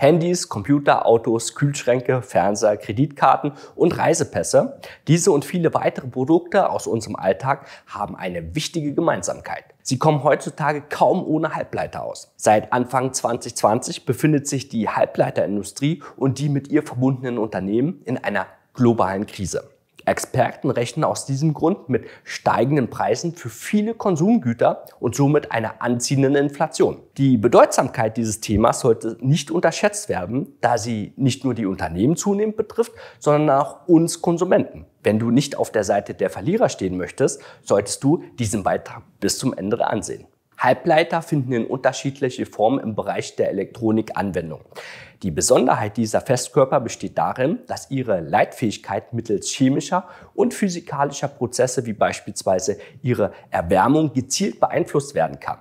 Handys, Computer, Autos, Kühlschränke, Fernseher, Kreditkarten und Reisepässe. Diese und viele weitere Produkte aus unserem Alltag haben eine wichtige Gemeinsamkeit. Sie kommen heutzutage kaum ohne Halbleiter aus. Seit Anfang 2020 befindet sich die Halbleiterindustrie und die mit ihr verbundenen Unternehmen in einer globalen Krise. Experten rechnen aus diesem Grund mit steigenden Preisen für viele Konsumgüter und somit einer anziehenden Inflation. Die Bedeutsamkeit dieses Themas sollte nicht unterschätzt werden, da sie nicht nur die Unternehmen zunehmend betrifft, sondern auch uns Konsumenten. Wenn du nicht auf der Seite der Verlierer stehen möchtest, solltest du diesen Beitrag bis zum Ende ansehen. Halbleiter finden in unterschiedliche Formen im Bereich der Elektronik Anwendung. Die Besonderheit dieser Festkörper besteht darin, dass ihre Leitfähigkeit mittels chemischer und physikalischer Prozesse wie beispielsweise ihre Erwärmung gezielt beeinflusst werden kann.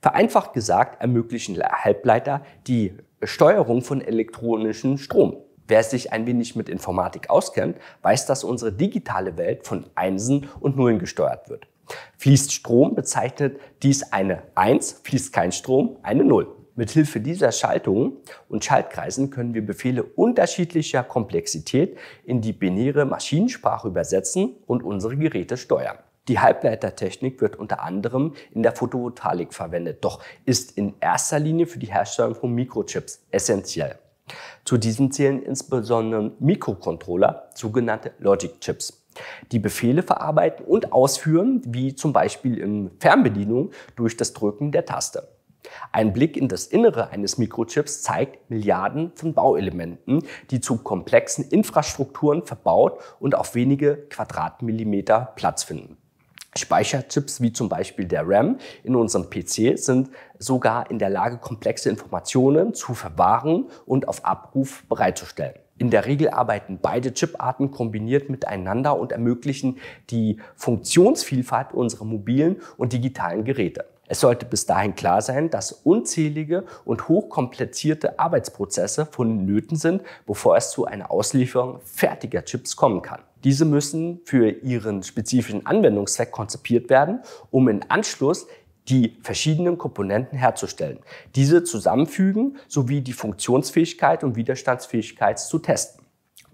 Vereinfacht gesagt ermöglichen Halbleiter die Steuerung von elektronischem Strom. Wer sich ein wenig mit Informatik auskennt, weiß, dass unsere digitale Welt von Einsen und Nullen gesteuert wird. Fließt Strom, bezeichnet dies eine 1, fließt kein Strom, eine 0. Mithilfe dieser Schaltungen und Schaltkreisen können wir Befehle unterschiedlicher Komplexität in die binäre Maschinensprache übersetzen und unsere Geräte steuern. Die Halbleitertechnik wird unter anderem in der Photovoltaik verwendet, doch ist in erster Linie für die Herstellung von Mikrochips essentiell. Zu diesen zählen insbesondere Mikrocontroller, sogenannte Logic Chips die Befehle verarbeiten und ausführen, wie zum Beispiel in Fernbedienung durch das Drücken der Taste. Ein Blick in das Innere eines Mikrochips zeigt Milliarden von Bauelementen, die zu komplexen Infrastrukturen verbaut und auf wenige Quadratmillimeter Platz finden. Speicherchips wie zum Beispiel der RAM in unserem PC sind sogar in der Lage, komplexe Informationen zu verwahren und auf Abruf bereitzustellen. In der Regel arbeiten beide Chiparten kombiniert miteinander und ermöglichen die Funktionsvielfalt unserer mobilen und digitalen Geräte. Es sollte bis dahin klar sein, dass unzählige und hochkomplizierte Arbeitsprozesse vonnöten sind, bevor es zu einer Auslieferung fertiger Chips kommen kann. Diese müssen für ihren spezifischen Anwendungszweck konzipiert werden, um im Anschluss die verschiedenen Komponenten herzustellen, diese zusammenfügen sowie die Funktionsfähigkeit und Widerstandsfähigkeit zu testen.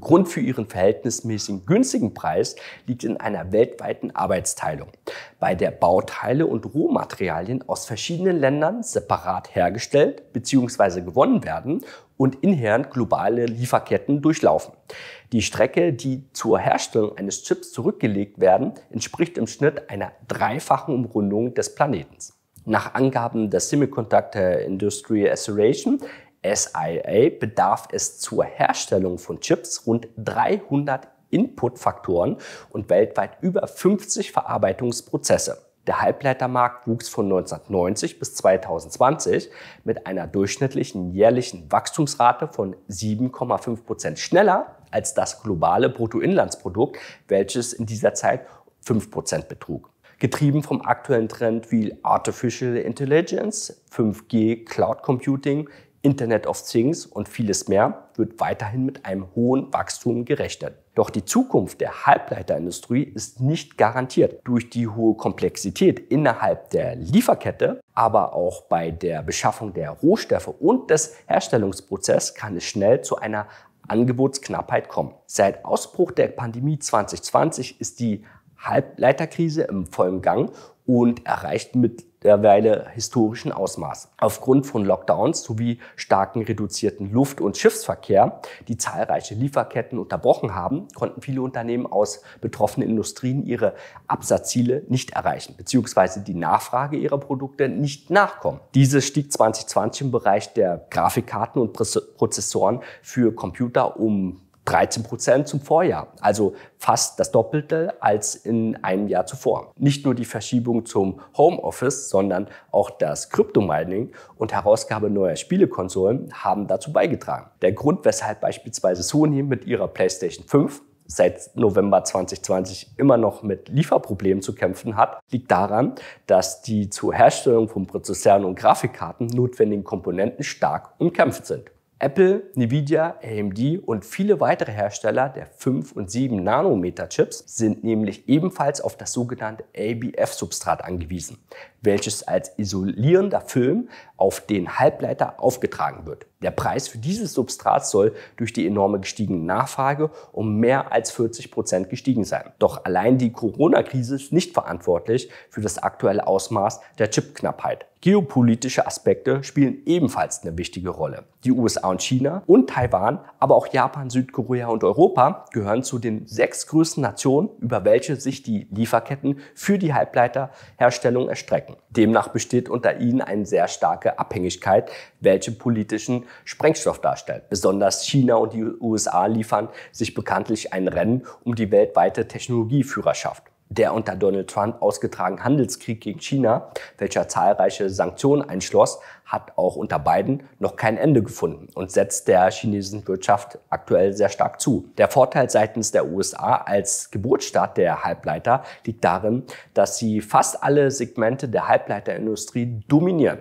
Grund für ihren verhältnismäßig günstigen Preis liegt in einer weltweiten Arbeitsteilung, bei der Bauteile und Rohmaterialien aus verschiedenen Ländern separat hergestellt bzw. gewonnen werden und inhärent globale Lieferketten durchlaufen. Die Strecke, die zur Herstellung eines Chips zurückgelegt werden, entspricht im Schnitt einer dreifachen Umrundung des Planeten. Nach Angaben der Semiconductor Industry Association SIA bedarf es zur Herstellung von Chips rund 300 Inputfaktoren und weltweit über 50 Verarbeitungsprozesse. Der Halbleitermarkt wuchs von 1990 bis 2020 mit einer durchschnittlichen jährlichen Wachstumsrate von 7,5 Prozent schneller als das globale Bruttoinlandsprodukt, welches in dieser Zeit 5 Prozent betrug. Getrieben vom aktuellen Trend wie Artificial Intelligence, 5G, Cloud Computing, Internet of Things und vieles mehr wird weiterhin mit einem hohen Wachstum gerechnet. Doch die Zukunft der Halbleiterindustrie ist nicht garantiert. Durch die hohe Komplexität innerhalb der Lieferkette, aber auch bei der Beschaffung der Rohstoffe und des Herstellungsprozesses kann es schnell zu einer Angebotsknappheit kommen. Seit Ausbruch der Pandemie 2020 ist die Halbleiterkrise im vollen Gang und erreicht mit derweile historischen Ausmaß. Aufgrund von Lockdowns sowie starken reduzierten Luft- und Schiffsverkehr, die zahlreiche Lieferketten unterbrochen haben, konnten viele Unternehmen aus betroffenen Industrien ihre Absatzziele nicht erreichen, beziehungsweise die Nachfrage ihrer Produkte nicht nachkommen. Diese stieg 2020 im Bereich der Grafikkarten und Prozessoren für Computer um 13 Prozent zum Vorjahr, also fast das Doppelte als in einem Jahr zuvor. Nicht nur die Verschiebung zum Homeoffice, sondern auch das Kryptomining und Herausgabe neuer Spielekonsolen haben dazu beigetragen. Der Grund, weshalb beispielsweise Sony mit ihrer PlayStation 5 seit November 2020 immer noch mit Lieferproblemen zu kämpfen hat, liegt daran, dass die zur Herstellung von Prozessoren und Grafikkarten notwendigen Komponenten stark umkämpft sind. Apple, Nvidia, AMD und viele weitere Hersteller der 5 und 7 Nanometer Chips sind nämlich ebenfalls auf das sogenannte ABF-Substrat angewiesen, welches als isolierender Film auf den Halbleiter aufgetragen wird. Der Preis für dieses Substrat soll durch die enorme gestiegene Nachfrage um mehr als 40 Prozent gestiegen sein. Doch allein die Corona-Krise ist nicht verantwortlich für das aktuelle Ausmaß der Chipknappheit. Geopolitische Aspekte spielen ebenfalls eine wichtige Rolle. Die USA und China und Taiwan, aber auch Japan, Südkorea und Europa gehören zu den sechs größten Nationen, über welche sich die Lieferketten für die Halbleiterherstellung erstrecken. Demnach besteht unter ihnen eine sehr starke Abhängigkeit, welche politischen Sprengstoff darstellt. Besonders China und die USA liefern sich bekanntlich ein Rennen um die weltweite Technologieführerschaft. Der unter Donald Trump ausgetragene Handelskrieg gegen China, welcher zahlreiche Sanktionen einschloss, hat auch unter beiden noch kein Ende gefunden und setzt der chinesischen Wirtschaft aktuell sehr stark zu. Der Vorteil seitens der USA als Geburtsstaat der Halbleiter liegt darin, dass sie fast alle Segmente der Halbleiterindustrie dominieren.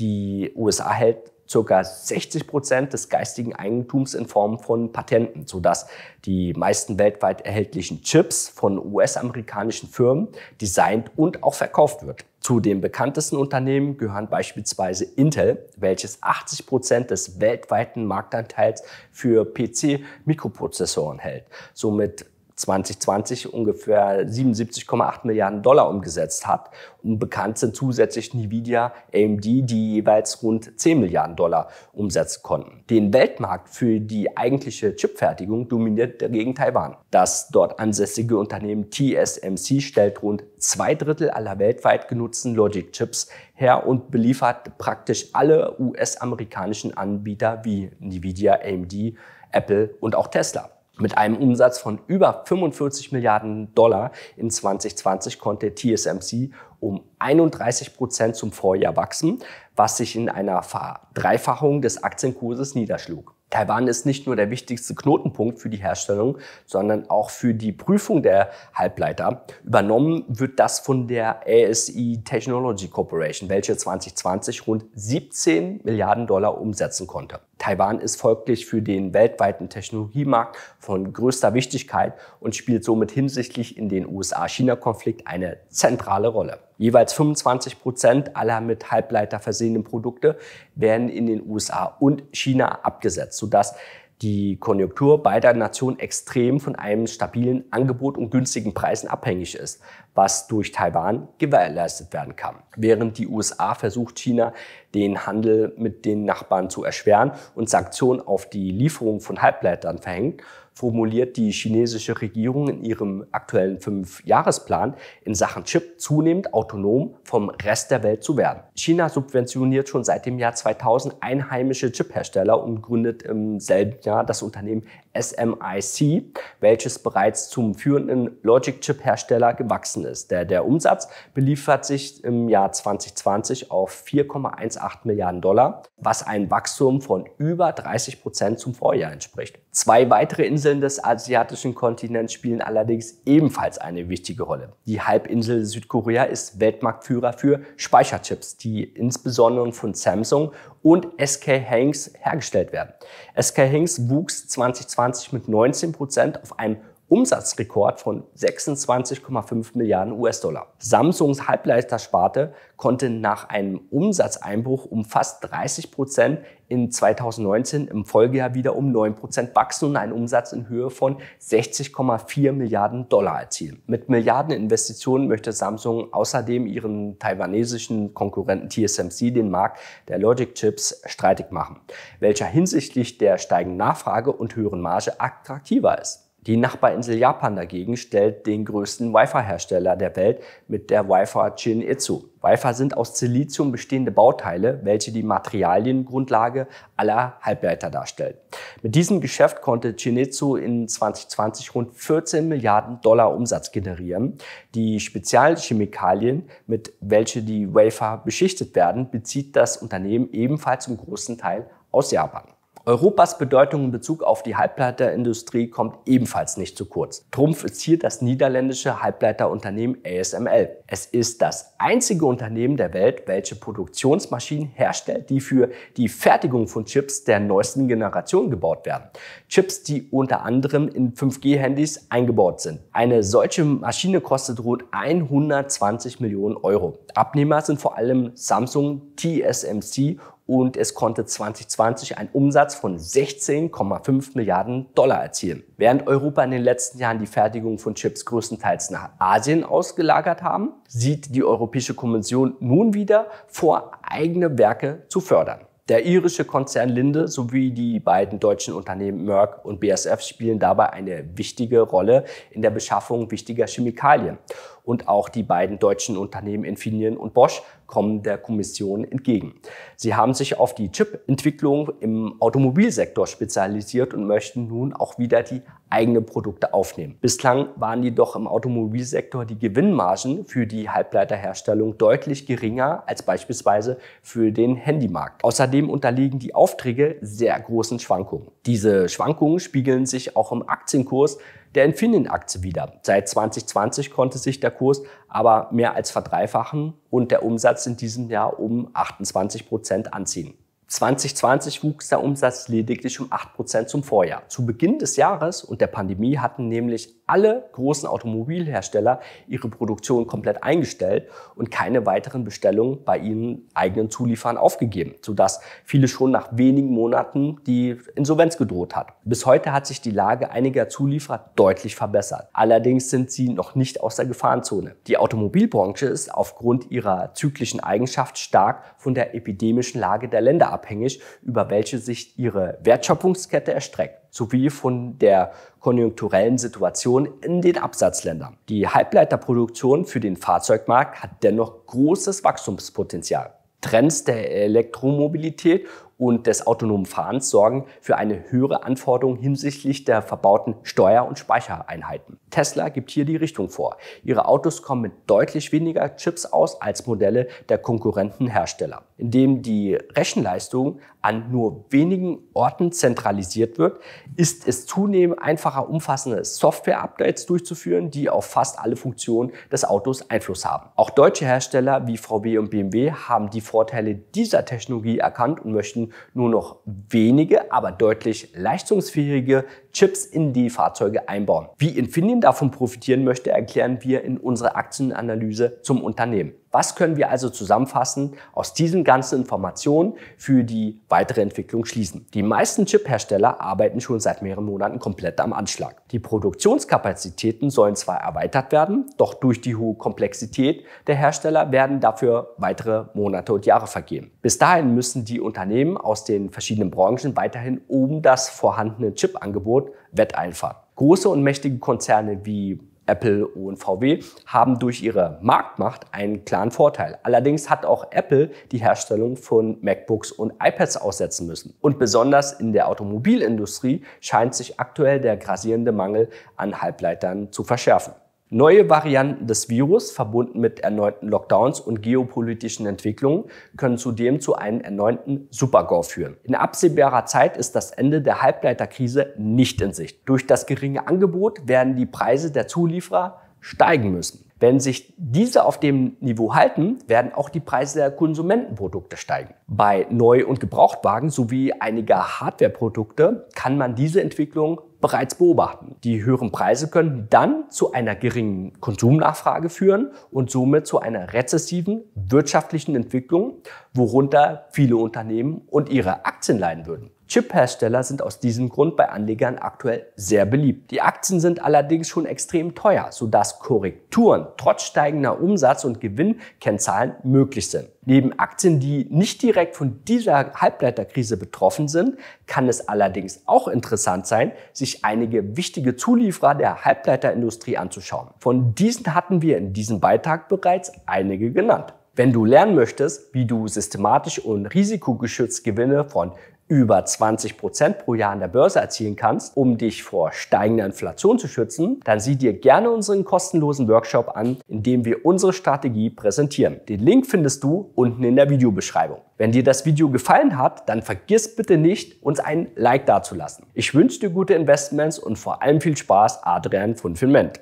Die USA hält ca. 60 Prozent des geistigen Eigentums in Form von Patenten, sodass die meisten weltweit erhältlichen Chips von US-amerikanischen Firmen designt und auch verkauft wird. Zu den bekanntesten Unternehmen gehören beispielsweise Intel, welches 80% Prozent des weltweiten Marktanteils für PC-Mikroprozessoren hält. Somit 2020 ungefähr 77,8 Milliarden Dollar umgesetzt hat. Und bekannt sind zusätzlich Nvidia, AMD, die jeweils rund 10 Milliarden Dollar umsetzen konnten. Den Weltmarkt für die eigentliche Chipfertigung dominiert dagegen Taiwan. Das dort ansässige Unternehmen TSMC stellt rund zwei Drittel aller weltweit genutzten Logic-Chips her und beliefert praktisch alle US-amerikanischen Anbieter wie Nvidia, AMD, Apple und auch Tesla. Mit einem Umsatz von über 45 Milliarden Dollar in 2020 konnte TSMC um 31 Prozent zum Vorjahr wachsen, was sich in einer Verdreifachung des Aktienkurses niederschlug. Taiwan ist nicht nur der wichtigste Knotenpunkt für die Herstellung, sondern auch für die Prüfung der Halbleiter. Übernommen wird das von der ASE Technology Corporation, welche 2020 rund 17 Milliarden Dollar umsetzen konnte. Taiwan ist folglich für den weltweiten Technologiemarkt von größter Wichtigkeit und spielt somit hinsichtlich in den USA-China-Konflikt eine zentrale Rolle. Jeweils 25 Prozent aller mit Halbleiter versehenen Produkte werden in den USA und China abgesetzt, sodass die Konjunktur beider Nationen extrem von einem stabilen Angebot und günstigen Preisen abhängig ist, was durch Taiwan gewährleistet werden kann. Während die USA versucht, China den Handel mit den Nachbarn zu erschweren und Sanktionen auf die Lieferung von Halbleitern verhängt, formuliert die chinesische Regierung in ihrem aktuellen Fünfjahresplan in Sachen Chip zunehmend autonom vom Rest der Welt zu werden. China subventioniert schon seit dem Jahr 2000 einheimische Chiphersteller und gründet im selben Jahr das Unternehmen SMIC, welches bereits zum führenden Logic-Chip-Hersteller gewachsen gewachsen ist. Der, der Umsatz beliefert sich im Jahr 2020 auf 4,18 Milliarden Dollar, was ein Wachstum von über 30 Prozent zum Vorjahr entspricht. Zwei weitere Inseln des asiatischen Kontinents spielen allerdings ebenfalls eine wichtige Rolle. Die Halbinsel Südkorea ist Weltmarktführer für Speicherchips, die insbesondere von Samsung und SK Hanks hergestellt werden. SK Hanks wuchs 2020 mit 19 Prozent auf einem Umsatzrekord von 26,5 Milliarden US-Dollar. Samsungs Halbleitersparte konnte nach einem Umsatzeinbruch um fast 30 Prozent in 2019 im Folgejahr wieder um 9 Prozent wachsen und einen Umsatz in Höhe von 60,4 Milliarden Dollar erzielen. Mit Milliarden Investitionen möchte Samsung außerdem ihren taiwanesischen Konkurrenten TSMC den Markt der Logic-Chips streitig machen, welcher hinsichtlich der steigenden Nachfrage und höheren Marge attraktiver ist. Die Nachbarinsel Japan dagegen stellt den größten Wi-Fi-Hersteller der Welt mit der Wi-Fi Shin-Etsu. Wi-Fi sind aus Silizium bestehende Bauteile, welche die Materialiengrundlage aller Halbleiter darstellen. Mit diesem Geschäft konnte shin in 2020 rund 14 Milliarden Dollar Umsatz generieren. Die Spezialchemikalien, mit welche die Wafer beschichtet werden, bezieht das Unternehmen ebenfalls zum großen Teil aus Japan. Europas Bedeutung in Bezug auf die Halbleiterindustrie kommt ebenfalls nicht zu kurz. Trumpf ist hier das niederländische Halbleiterunternehmen ASML. Es ist das einzige Unternehmen der Welt, welche Produktionsmaschinen herstellt, die für die Fertigung von Chips der neuesten Generation gebaut werden. Chips, die unter anderem in 5G-Handys eingebaut sind. Eine solche Maschine kostet rund 120 Millionen Euro. Abnehmer sind vor allem Samsung, TSMC und es konnte 2020 einen Umsatz von 16,5 Milliarden Dollar erzielen. Während Europa in den letzten Jahren die Fertigung von Chips größtenteils nach Asien ausgelagert haben, sieht die Europäische Kommission nun wieder vor, eigene Werke zu fördern. Der irische Konzern Linde sowie die beiden deutschen Unternehmen Merck und BSF spielen dabei eine wichtige Rolle in der Beschaffung wichtiger Chemikalien und auch die beiden deutschen Unternehmen Infineon und Bosch kommen der Kommission entgegen. Sie haben sich auf die Chip-Entwicklung im Automobilsektor spezialisiert und möchten nun auch wieder die eigenen Produkte aufnehmen. Bislang waren jedoch im Automobilsektor die Gewinnmargen für die Halbleiterherstellung deutlich geringer als beispielsweise für den Handymarkt. Außerdem unterliegen die Aufträge sehr großen Schwankungen. Diese Schwankungen spiegeln sich auch im Aktienkurs der Infineon-Aktie wieder. Seit 2020 konnte sich der Kurs aber mehr als verdreifachen und der Umsatz in diesem Jahr um 28 Prozent anziehen. 2020 wuchs der Umsatz lediglich um 8% zum Vorjahr. Zu Beginn des Jahres und der Pandemie hatten nämlich alle großen Automobilhersteller ihre Produktion komplett eingestellt und keine weiteren Bestellungen bei ihren eigenen Zulieferern aufgegeben, sodass viele schon nach wenigen Monaten die Insolvenz gedroht hat. Bis heute hat sich die Lage einiger Zulieferer deutlich verbessert. Allerdings sind sie noch nicht aus der Gefahrenzone. Die Automobilbranche ist aufgrund ihrer zyklischen Eigenschaft stark von der epidemischen Lage der Länder abhängig abhängig, über welche sich ihre Wertschöpfungskette erstreckt, sowie von der konjunkturellen Situation in den Absatzländern. Die Halbleiterproduktion für den Fahrzeugmarkt hat dennoch großes Wachstumspotenzial. Trends der Elektromobilität und des autonomen Fahrens sorgen für eine höhere Anforderung hinsichtlich der verbauten Steuer- und Speichereinheiten. Tesla gibt hier die Richtung vor. Ihre Autos kommen mit deutlich weniger Chips aus als Modelle der konkurrenten Hersteller. Indem die Rechenleistung an nur wenigen Orten zentralisiert wird, ist es zunehmend einfacher, umfassende Software-Updates durchzuführen, die auf fast alle Funktionen des Autos Einfluss haben. Auch deutsche Hersteller wie VW und BMW haben die Vorteile dieser Technologie erkannt und möchten nur noch wenige, aber deutlich leistungsfähige Chips in die Fahrzeuge einbauen. Wie Infineon davon profitieren möchte, erklären wir in unserer Aktienanalyse zum Unternehmen. Was können wir also zusammenfassend aus diesen ganzen Informationen für die weitere Entwicklung schließen? Die meisten Chip-Hersteller arbeiten schon seit mehreren Monaten komplett am Anschlag. Die Produktionskapazitäten sollen zwar erweitert werden, doch durch die hohe Komplexität der Hersteller werden dafür weitere Monate und Jahre vergehen. Bis dahin müssen die Unternehmen aus den verschiedenen Branchen weiterhin um das vorhandene Chip-Angebot Cloud wetteifern. Große und mächtige Konzerne wie Apple und VW haben durch ihre Marktmacht einen klaren Vorteil. Allerdings hat auch Apple die Herstellung von MacBooks und iPads aussetzen müssen. Und besonders in der Automobilindustrie scheint sich aktuell der grassierende Mangel an Halbleitern zu verschärfen. Neue Varianten des Virus, verbunden mit erneuten Lockdowns und geopolitischen Entwicklungen, können zudem zu einem erneuten Supergau führen. In absehbarer Zeit ist das Ende der Halbleiterkrise nicht in Sicht. Durch das geringe Angebot werden die Preise der Zulieferer steigen müssen. Wenn sich diese auf dem Niveau halten, werden auch die Preise der Konsumentenprodukte steigen. Bei Neu- und Gebrauchtwagen sowie einiger Hardwareprodukte kann man diese Entwicklung bereits beobachten. Die höheren Preise können dann zu einer geringen Konsumnachfrage führen und somit zu einer rezessiven wirtschaftlichen Entwicklung, worunter viele Unternehmen und ihre Aktien leiden würden. Chip-Hersteller sind aus diesem Grund bei Anlegern aktuell sehr beliebt. Die Aktien sind allerdings schon extrem teuer, sodass Korrekturen trotz steigender Umsatz- und Gewinnkennzahlen möglich sind. Neben Aktien, die nicht direkt von dieser Halbleiterkrise betroffen sind, kann es allerdings auch interessant sein, sich einige wichtige Zulieferer der Halbleiterindustrie anzuschauen. Von diesen hatten wir in diesem Beitrag bereits einige genannt. Wenn du lernen möchtest, wie du systematisch und risikogeschützt Gewinne von über 20 pro Jahr an der Börse erzielen kannst, um dich vor steigender Inflation zu schützen, dann sieh dir gerne unseren kostenlosen Workshop an, in dem wir unsere Strategie präsentieren. Den Link findest du unten in der Videobeschreibung. Wenn dir das Video gefallen hat, dann vergiss bitte nicht, uns ein Like dazulassen. Ich wünsche dir gute Investments und vor allem viel Spaß, Adrian von Finment.